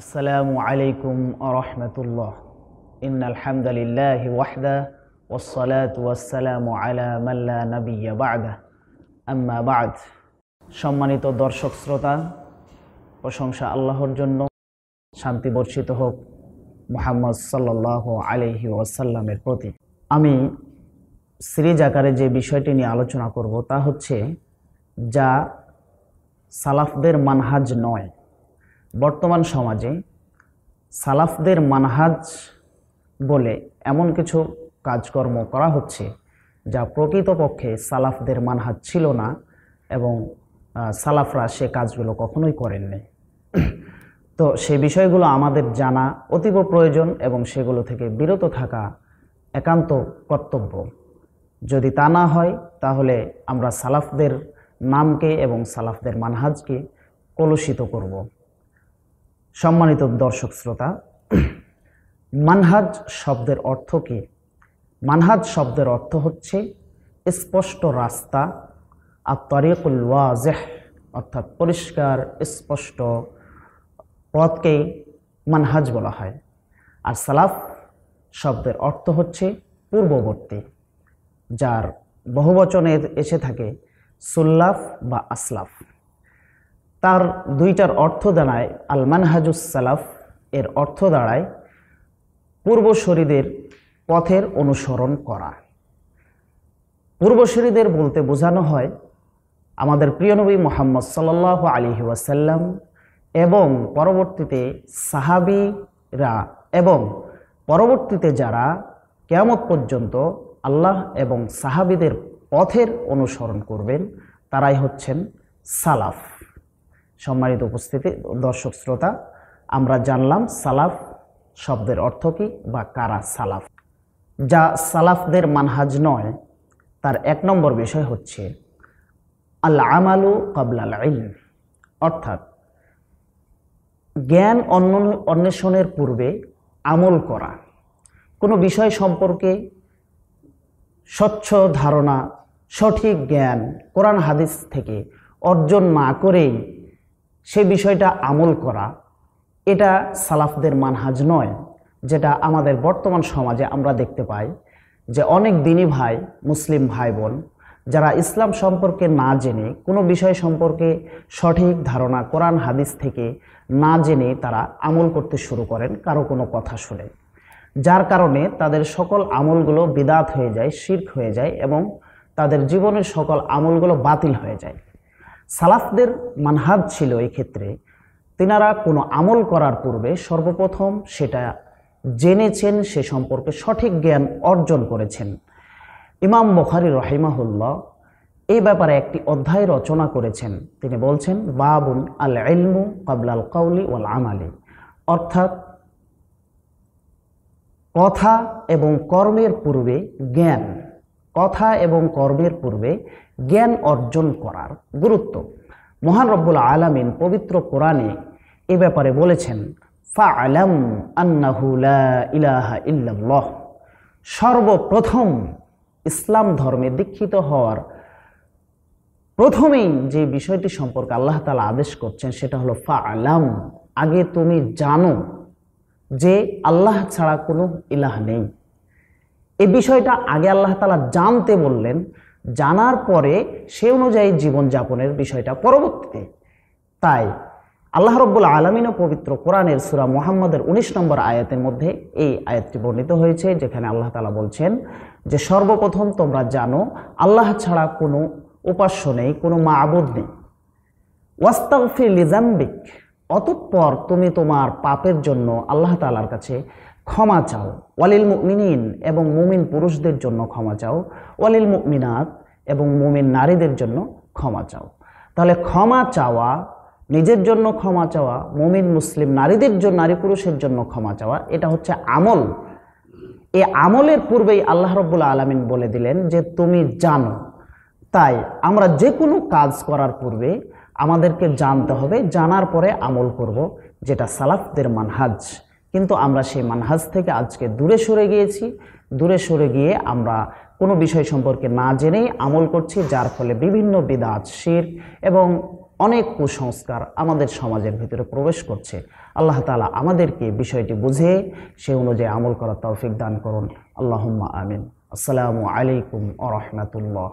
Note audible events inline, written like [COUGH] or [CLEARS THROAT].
আসসালামু আলাইকুম আরহামতুল্লাহ ইন আলহামদুলিল্লাহ ওয়াহদা ওসলাত ওয়াসালামু আলা মাল্লা নবিয়া বাগা আম্মা বাদ সম্মানিত দর্শক শ্রোতা প্রশংসা আল্লাহর জন্য শান্তি বর্ষিত হোক মোহাম্মদ সাল্লাহ আলহি ওয়াসাল্লামের প্রতি আমি সিরিজ আকারে যে বিষয়টি নিয়ে আলোচনা করব তা হচ্ছে যা সালাফদের মানহাজ নয় বর্তমান সমাজে সালাফদের মানহাজ বলে এমন কিছু কাজকর্ম করা হচ্ছে যা প্রকৃতপক্ষে সালাফদের মানহাজ ছিল না এবং সালাফরা সে কাজগুলো কখনোই করেননি [CLEARS THROAT] তো সে বিষয়গুলো আমাদের জানা অতীব প্রয়োজন এবং সেগুলো থেকে বিরত থাকা একান্ত কর্তব্য যদি তা না হয় তাহলে আমরা সালাফদের নামকে এবং সালাফদের মানহাজকে কলুষিত করব সম্মানিত দর্শক শ্রোতা মানহাজ শব্দের অর্থ কি মানহাজ শব্দের অর্থ হচ্ছে স্পষ্ট রাস্তা আর তরিকুল ওয়াজেহ অর্থাৎ পরিষ্কার স্পষ্ট পথকে মানহাজ বলা হয় আর সালাফ শব্দের অর্থ হচ্ছে পূর্ববর্তী যার বহুবচনে এসে থাকে সুল্লাফ বা আসলাফ তার দুইটার অর্থ দাঁড়ায় আল মানহাজুস সালাফ এর অর্থ দাঁড়ায় পূর্বশরীদের পথের অনুসরণ করা পূর্বশরীদের বলতে বোঝানো হয় আমাদের প্রিয়নবী মোহাম্মদ সাল্লাহ আলী ওয়াসাল্লাম এবং পরবর্তীতে সাহাবিরা এবং পরবর্তীতে যারা কেয়ামত পর্যন্ত আল্লাহ এবং সাহাবিদের পথের অনুসরণ করবেন তারাই হচ্ছেন সালাফ সম্মানিত উপস্থিতি দর্শক শ্রোতা আমরা জানলাম সালাফ শব্দের অর্থ কি বা কারা সালাফ যা সালাফদের মানহাজ নয় তার এক নম্বর বিষয় হচ্ছে আল আমালু কবলাল ইলম অর্থাৎ জ্ঞান অন্বেষণের পূর্বে আমল করা কোনো বিষয় সম্পর্কে স্বচ্ছ ধারণা সঠিক জ্ঞান কোরআন হাদিস থেকে অর্জন না করেই সেই বিষয়টা আমল করা এটা সালাফদের মানহাজ নয় যেটা আমাদের বর্তমান সমাজে আমরা দেখতে পাই যে অনেক দিনই ভাই মুসলিম ভাই বোন যারা ইসলাম সম্পর্কে না জেনে কোনো বিষয় সম্পর্কে সঠিক ধারণা কোরআন হাদিস থেকে না জেনে তারা আমল করতে শুরু করেন কারো কোনো কথা শুনে যার কারণে তাদের সকল আমলগুলো বিদাত হয়ে যায় শির্ক হয়ে যায় এবং তাদের জীবনের সকল আমলগুলো বাতিল হয়ে যায় সালাফদের মানহাব ছিল এই ক্ষেত্রে তেনারা কোনো আমল করার পূর্বে সর্বপ্রথম সেটা জেনেছেন সে সম্পর্কে সঠিক জ্ঞান অর্জন করেছেন ইমাম বখারি রহিমাহুল্লাহ এই ব্যাপারে একটি অধ্যায় রচনা করেছেন তিনি বলছেন বাবুন আল ইলমু কাবলাল কাউলি ওয়াল আমালি অর্থাৎ কথা এবং কর্মের পূর্বে জ্ঞান কথা এবং কর্মের পূর্বে জ্ঞান অর্জন করার গুরুত্ব মহান রব্বুল আলমিন পবিত্র কোরআনে এ ব্যাপারে বলেছেন ফা আলম আন্নাহুলা সর্বপ্রথম ইসলাম ধর্মে দীক্ষিত হওয়ার প্রথমেই যে বিষয়টি সম্পর্কে আল্লাহ তালা আদেশ করছেন সেটা হলো ফা আলাম আগে তুমি জানো যে আল্লাহ ছাড়া কোনো ইলাহ নেই এ বিষয়টা আগে আল্লাহ তালা জানতে বললেন জানার পরে সে অনুযায়ী জীবনযাপনের বিষয়টা পরবর্তীতে তাই আল্লাহ রব্বুল ও পবিত্র কোরআনের সুরা মোহাম্মদের উনিশ নম্বর আয়াতের মধ্যে এই আয়াতটি বর্ণিত হয়েছে যেখানে আল্লাহ তালা বলছেন যে সর্বপ্রথম তোমরা জানো আল্লাহ ছাড়া কোনো উপাস্য নেই কোনো মা মাবুদ নেই ওয়াস্তাফি লিজাম্বিক অতঃপর তুমি তোমার পাপের জন্য আল্লাহ তালার কাছে ক্ষমা চাও ওয়ালিল মুমিনিন এবং মুমিন পুরুষদের জন্য ক্ষমা চাও ওয়ালিল মুমিনাত এবং মুমিন নারীদের জন্য ক্ষমা চাও তাহলে ক্ষমা চাওয়া নিজের জন্য ক্ষমা চাওয়া মুমিন মুসলিম নারীদের জন্য নারী পুরুষের জন্য ক্ষমা চাওয়া এটা হচ্ছে আমল এ আমলের পূর্বেই আল্লাহ রব্বুল আলমিন বলে দিলেন যে তুমি জানো তাই আমরা যে কোনো কাজ করার পূর্বে আমাদেরকে জানতে হবে জানার পরে আমল করব যেটা সালাফদের মানহাজ কিন্তু আমরা সেই মানহাজ থেকে আজকে দূরে সরে গিয়েছি দূরে সরে গিয়ে আমরা কোনো বিষয় সম্পর্কে না জেনেই আমল করছি যার ফলে বিভিন্ন বিদাত শির এবং অনেক কুসংস্কার আমাদের সমাজের ভিতরে প্রবেশ করছে আল্লাহ তালা আমাদেরকে বিষয়টি বুঝে সে অনুযায়ী আমল করার তৌফিক দান করুন আল্লাহম্মা আমিন আসসালামু আলাইকুম আ রহমতুল্লাহ